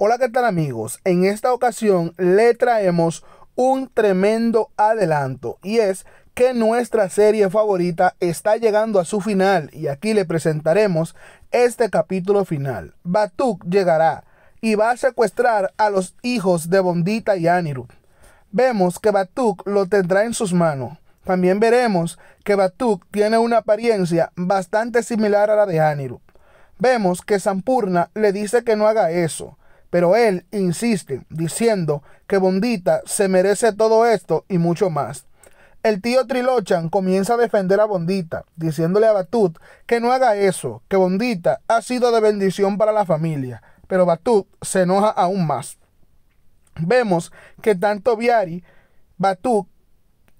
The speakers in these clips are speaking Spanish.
Hola, ¿qué tal amigos? En esta ocasión le traemos un tremendo adelanto y es que nuestra serie favorita está llegando a su final y aquí le presentaremos este capítulo final. Batuk llegará y va a secuestrar a los hijos de Bondita y Anirudh. Vemos que Batuk lo tendrá en sus manos. También veremos que Batuk tiene una apariencia bastante similar a la de Anirudh. Vemos que Sampurna le dice que no haga eso, pero él insiste diciendo que Bondita se merece todo esto y mucho más. El tío Trilochan comienza a defender a Bondita, diciéndole a Batut que no haga eso, que Bondita ha sido de bendición para la familia. Pero Batut se enoja aún más. Vemos que tanto Viari, Batut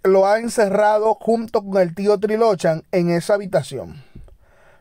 lo ha encerrado junto con el tío Trilochan en esa habitación.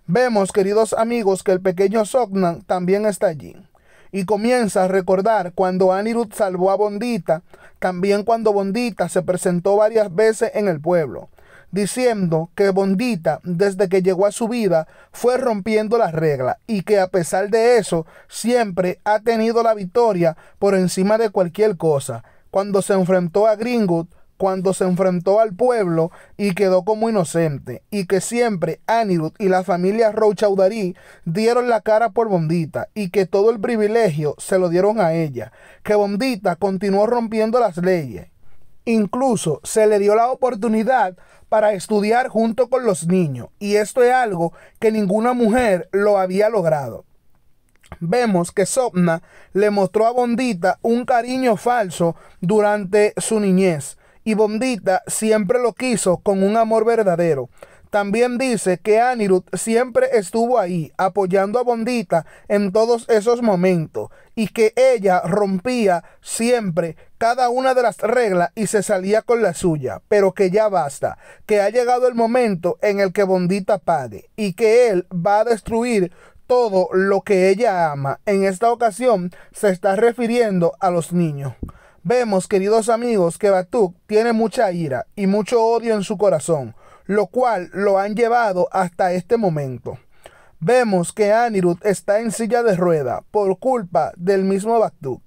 Vemos, queridos amigos, que el pequeño Sognan también está allí y comienza a recordar cuando Anirud salvó a Bondita, también cuando Bondita se presentó varias veces en el pueblo, diciendo que Bondita, desde que llegó a su vida, fue rompiendo las reglas y que a pesar de eso, siempre ha tenido la victoria por encima de cualquier cosa. Cuando se enfrentó a Gringot, cuando se enfrentó al pueblo y quedó como inocente, y que siempre Anirud y la familia Rochaudarí dieron la cara por Bondita, y que todo el privilegio se lo dieron a ella, que Bondita continuó rompiendo las leyes. Incluso se le dio la oportunidad para estudiar junto con los niños, y esto es algo que ninguna mujer lo había logrado. Vemos que Sopna le mostró a Bondita un cariño falso durante su niñez, y Bondita siempre lo quiso con un amor verdadero. También dice que Anirut siempre estuvo ahí apoyando a Bondita en todos esos momentos y que ella rompía siempre cada una de las reglas y se salía con la suya, pero que ya basta, que ha llegado el momento en el que Bondita pague y que él va a destruir todo lo que ella ama. En esta ocasión se está refiriendo a los niños. Vemos, queridos amigos, que Batuk tiene mucha ira y mucho odio en su corazón, lo cual lo han llevado hasta este momento. Vemos que Anirud está en silla de rueda por culpa del mismo Batuk.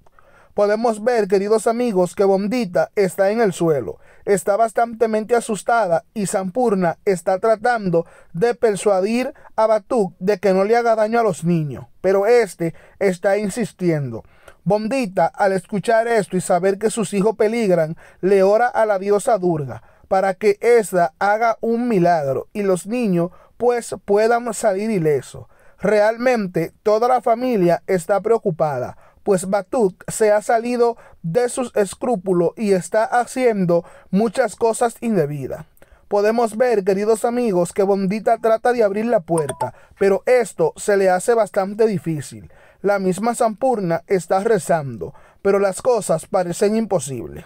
Podemos ver, queridos amigos, que Bondita está en el suelo, está bastante asustada y Sampurna está tratando de persuadir a Batuk de que no le haga daño a los niños, pero este está insistiendo. Bondita, al escuchar esto y saber que sus hijos peligran, le ora a la diosa Durga para que ésta haga un milagro y los niños pues puedan salir ilesos. Realmente toda la familia está preocupada, pues Batut se ha salido de sus escrúpulos y está haciendo muchas cosas indebidas. Podemos ver, queridos amigos, que Bondita trata de abrir la puerta, pero esto se le hace bastante difícil la misma Sampurna está rezando, pero las cosas parecen imposibles.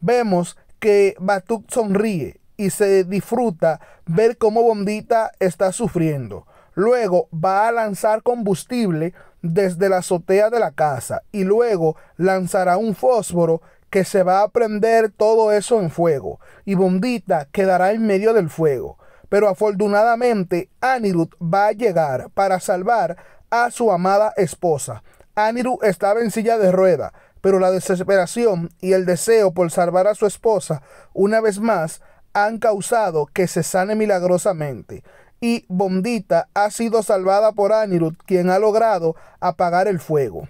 Vemos que Batuk sonríe y se disfruta ver cómo Bondita está sufriendo. Luego va a lanzar combustible desde la azotea de la casa y luego lanzará un fósforo que se va a prender todo eso en fuego y Bondita quedará en medio del fuego. Pero afortunadamente Anirut va a llegar para salvar a su amada esposa. Anirud estaba en silla de rueda, pero la desesperación y el deseo por salvar a su esposa, una vez más, han causado que se sane milagrosamente. Y Bondita ha sido salvada por Anirud, quien ha logrado apagar el fuego.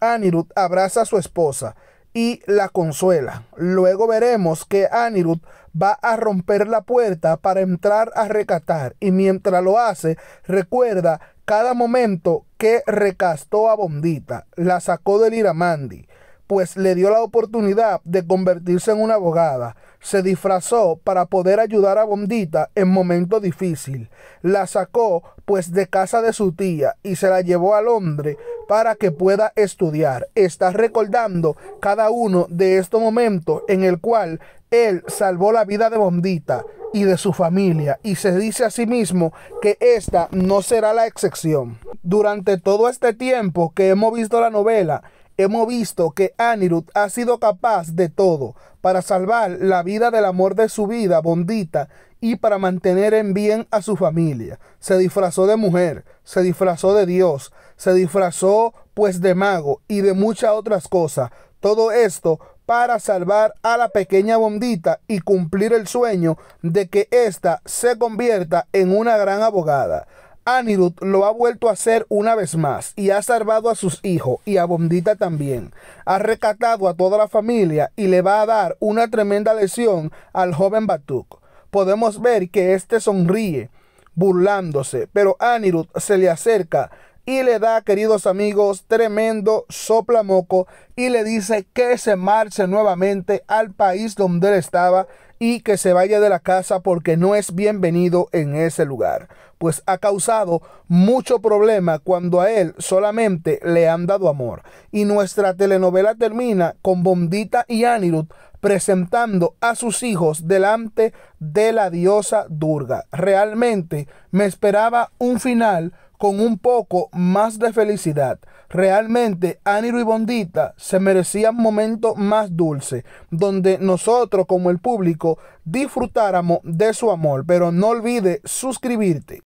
Anirud abraza a su esposa y la consuela. Luego veremos que Anirud va a romper la puerta para entrar a recatar y mientras lo hace recuerda cada momento que recastó a Bondita, la sacó del Iramandi, pues le dio la oportunidad de convertirse en una abogada. Se disfrazó para poder ayudar a Bondita en momento difícil. La sacó pues de casa de su tía y se la llevó a Londres para que pueda estudiar. Está recordando cada uno de estos momentos en el cual él salvó la vida de Bondita y de su familia y se dice a sí mismo que esta no será la excepción. Durante todo este tiempo que hemos visto la novela, hemos visto que Anirudh ha sido capaz de todo para salvar la vida del amor de su vida, Bondita, y para mantener en bien a su familia. Se disfrazó de mujer, se disfrazó de Dios, se disfrazó pues de mago y de muchas otras cosas. Todo esto para salvar a la pequeña Bondita y cumplir el sueño de que ésta se convierta en una gran abogada. Anirud lo ha vuelto a hacer una vez más y ha salvado a sus hijos y a Bondita también. Ha recatado a toda la familia y le va a dar una tremenda lesión al joven Batuk. Podemos ver que éste sonríe, burlándose, pero Anirud se le acerca y le da, queridos amigos, tremendo soplamoco y le dice que se marche nuevamente al país donde él estaba y que se vaya de la casa porque no es bienvenido en ese lugar, pues ha causado mucho problema cuando a él solamente le han dado amor. Y nuestra telenovela termina con Bondita y Anirudh presentando a sus hijos delante de la diosa Durga. Realmente me esperaba un final con un poco más de felicidad, Realmente Ani y Bondita se merecían momentos más dulces, donde nosotros como el público disfrutáramos de su amor. Pero no olvides suscribirte.